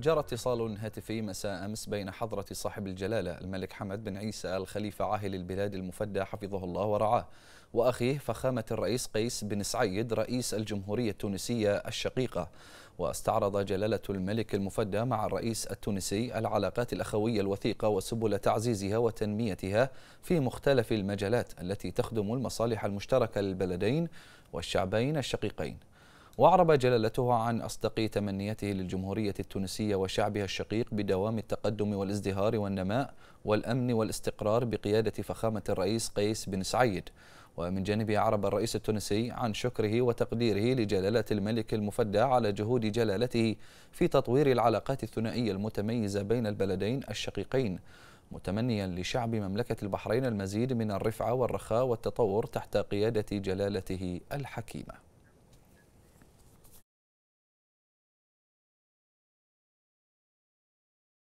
جرى اتصال هاتفي مساء أمس بين حضرة صاحب الجلالة الملك حمد بن عيسى الخليفة عاهل البلاد المفدى حفظه الله ورعاه وأخيه فخامة الرئيس قيس بن سعيد رئيس الجمهورية التونسية الشقيقة واستعرض جلالة الملك المفدى مع الرئيس التونسي العلاقات الأخوية الوثيقة وسبل تعزيزها وتنميتها في مختلف المجالات التي تخدم المصالح المشتركة للبلدين والشعبين الشقيقين وأعرب جلالته عن أصدق تمنيته للجمهورية التونسية وشعبها الشقيق بدوام التقدم والازدهار والنماء والأمن والاستقرار بقيادة فخامة الرئيس قيس بن سعيد ومن جانبه أعرب الرئيس التونسي عن شكره وتقديره لجلالة الملك المفدى على جهود جلالته في تطوير العلاقات الثنائية المتميزة بين البلدين الشقيقين متمنيا لشعب مملكة البحرين المزيد من الرفعة والرخاء والتطور تحت قيادة جلالته الحكيمة